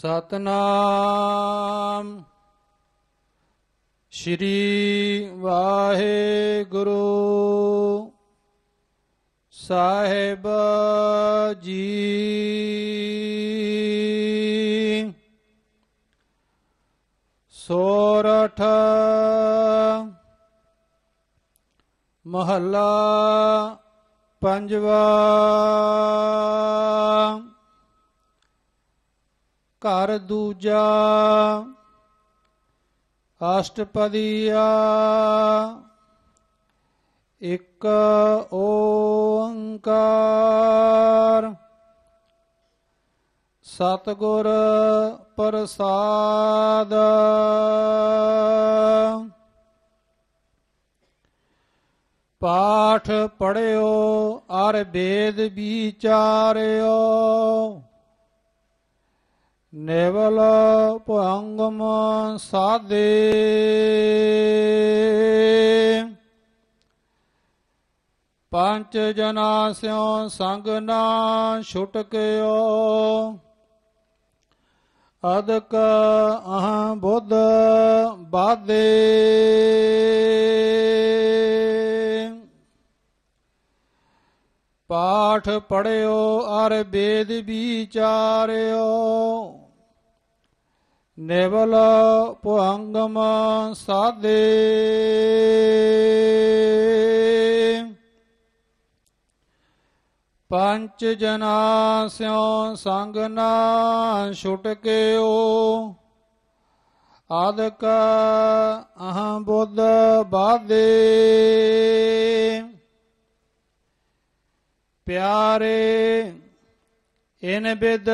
ਸਤਨਾਮ ਸ਼੍ਰੀ ਵਾਹਿਗੁਰੂ ਸਾਹਿਬ ਜੀ ਸੋਰਠ ਮਹੱਲਾ ਪੰਜਵਾ ਘਰ ਦੂਜਾ ਅਸ਼ਟਪਦੀਆ ਇਕ ਓੰਕਾਰ ਸਤਗੁਰ ਪ੍ਰਸਾਦ ਪਾਠ ਪੜਿਓ ਅਰ ਵੇਦ ਵਿਚਾਰਿਓ ਨੇਵਲ ਭੰਗਮ ਸਾਦੇ ਪੰਜ ਜਨਾ ਸਿਉ ਸੰਗ ਨਾ ਛੁਟਕਿਓ ਅਦਕ ਅਹ ਬੁੱਧ ਬਾਦੇ ਪਾਠ ਪੜਿਓ ਅਰ ਬੇਦ ਵਿਚਾਰਿਓ ਨੇਵਲ ਪੁਅੰਗਮ ਸਾਦੇ ਪੰਜ ਜਨਾ ਸਿਉ ਸੰਗ ਨਾ ਛੁਟਕਿਓ ਆਦਕ ਅਹੰ ਬੁੱਧ ਬਾਦੇ ਪਿਆਰੇ ਇਨ ਬਿਦ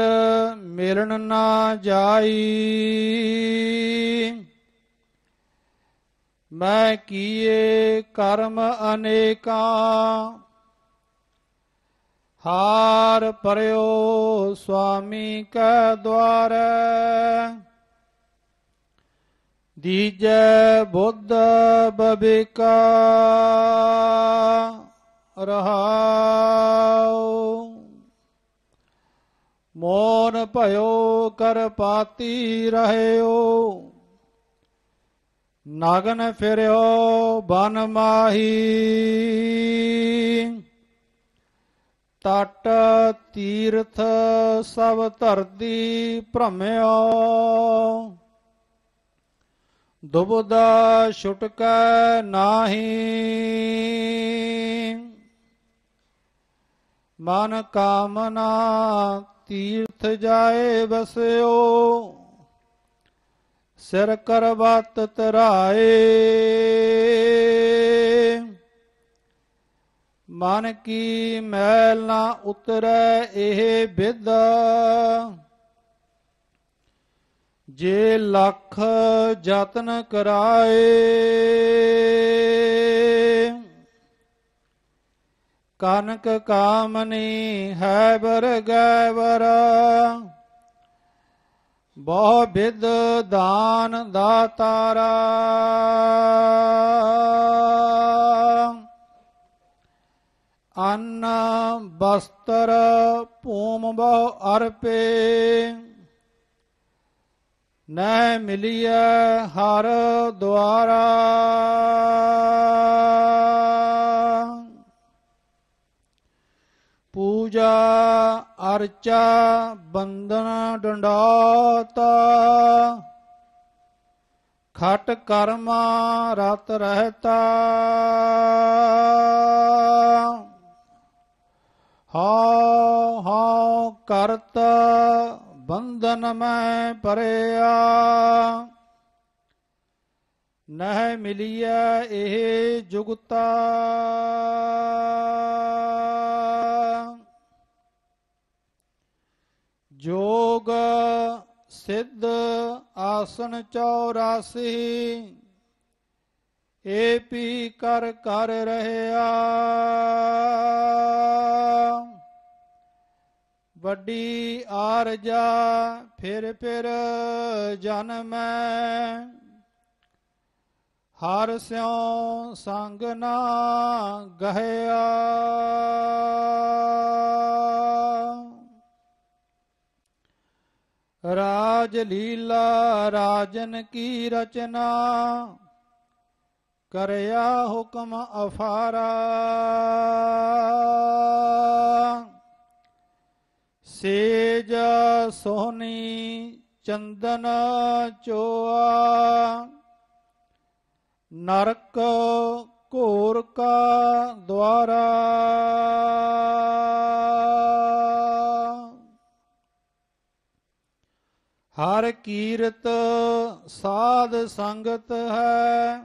ਮਿਲਣ ਨਾ ਜਾਈ ਮੈਂ ਕੀਏ ਕਰਮ ਅਨੇਕਾ ਹਾਰ ਪਰਿਓ ਸੁਆਮੀ ਕੈ ਦਵਾਰੈ ਦੀਜੈ ਬੁੱਧ ਬਬਿਕਾ ਰਹਾਉ ਮੋਨ ਭਇਓ ਕਰ ਪਾਤੀ ਰਹਿਓ ਨਗਨ ਫਿਰਿਓ ਬਨ ਮਾਹੀ ਟਟ ਤੀਰਥ ਸਭ ਧਰਦੀ ਭ੍ਰਮਿਓ ਦੁਬਦਾ ਛੁਟਕੈ ਨਾਹੀ मन कामना तीर्थ जाए बसो सिर कर बात तराए मन की मैल ना उतरे एह बिद जे लख जतन कराए ਕਨਕ ਕਾਮਨੀ ਹੈ ਬਰ ਗੈ ਬਹੁ ਵਿਦ ਦਾਨ ਦਾਤਾਰਾ ਅੰਨ ਬਸਤਰ ਭੂਮ ਬਹੁ ਅਰਪੇ ਨੈ ਮਿਲਿਆ ਹਰ ਦੁਆਰਾ ਅਰਚਾ ਬੰਦਨ ਡੰਡਾਤ ਖਟ ਕਰਮਾ ਰਤ ਰਹਤਾ ਹਾ ਹਾ ਕਰਤ ਬੰਦਨ ਮੈਂ ਪਰਿਆ ਨਹਿ ਮਿਲਿਆ ਇਹ ਜੁਗਤਾ ਜੋਗ ਸਿੱਧ ਆਸਨ 84 ਏ ਪੀ ਕਰ ਕਰ ਰਹਿਆ ਵੱਡੀ ਆਰਜਾ ਫਿਰ ਫਿਰ ਜਨਮੈ ਹਰ ਸਿਉ ਸੰਗ ਨਾ ਗਹਿਆ ਕਾਜ ਲੀਲਾ ਰਾਜਨ ਕੀ ਰਚਨਾ ਕਰਿਆ ਹੁਕਮ ਅਫਾਰਾ ਸੇਜ ਸੋਹਣੀ ਚੰਦਨ ਚੋਆ ਨਰਕ ਘੋਰ ਕਾ ਦਵਾਰਾ ਹਰ ਕੀਰਤ ਸਾਧ ਸੰਗਤ ਹੈ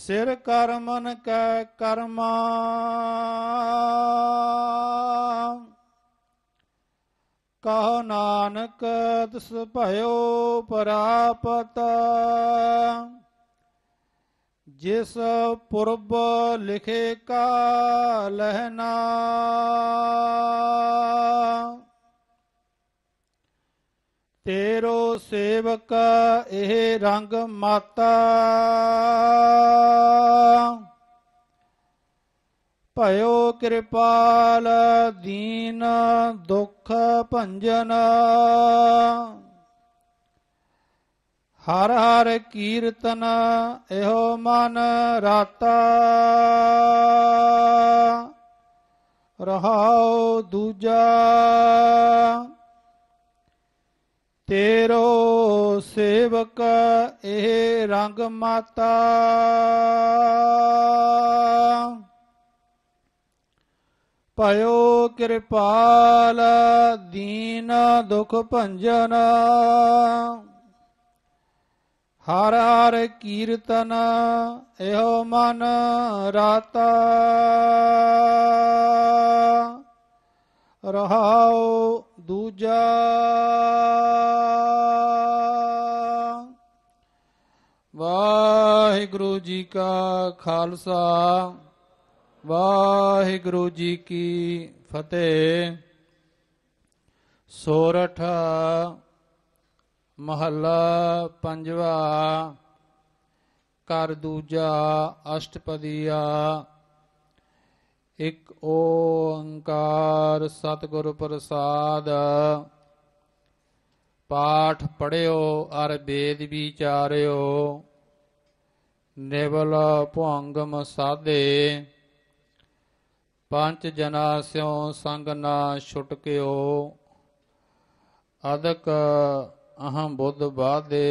ਸਿਰ ਕਰਮਨ ਕੈ ਕਰਮਾ ਕਹ ਨਾਨਕ ਤਿਸ ਭਇਓ ਪ੍ਰਾਪਤ ਜਿਸ ਪੁਰਬ ਲਿਖੇ ਕਾ ਲਹਿਨਾ ਸੇਵਕ ਇਹ ਰੰਗ ਮਾਤਾ ਭਇਓ ਕਿਰਪਾਲ ਦੀਨ ਦੁਖ ਭੰਜਨ ਹਰ ਹਰ ਕੀਰਤਨ ਇਹੋ ਮਨ ਰਾਤਾ ਰਹਾਉ ਦੂਜਾ ਤੇਰੋ ਸੇਵਕ ਇਹ ਰੰਗ ਮਾਤਾ ਭਇਓ ਕਿਰਪਾਲ ਦੀਨ ਦੁਖ ਭੰਜਨ ਹਰ ਹਰ ਕੀਰਤਨ ਇਹੋ ਮਨ ਰਾਤਾ ਰਹਾਉ ਦੂਜਾ ਵਾਹਿਗੁਰੂ ਜੀ ਕਾ ਖਾਲਸਾ ਵਾਹਿਗੁਰੂ ਜੀ ਕੀ ਫਤਿਹ ਸੋਰਠ ਮਹੱਲਾ ਪੰਜਵਾ ਕਰ ਦੂਜਾ ਅਸ਼ਟਪਦੀਆ ਇਕ ਓੰਕਾਰ ਸਤਿਗੁਰ ਪ੍ਰਸਾਦ ਪਾਠ ਪੜਿਓ ਅਰ ਵੇਦ ਵਿਚਾਰਿਓ ਨਿਵਲ ਭੁੰਗਮ ਸਾਦੇ ਪੰਜ ਜਨਾ ਸਿਉ ਸੰਗ ਨਾ ਛੁਟਕਿਓ ਅਦਕ ਅਹੰ ਬੁੱਧ ਬਾਦੇ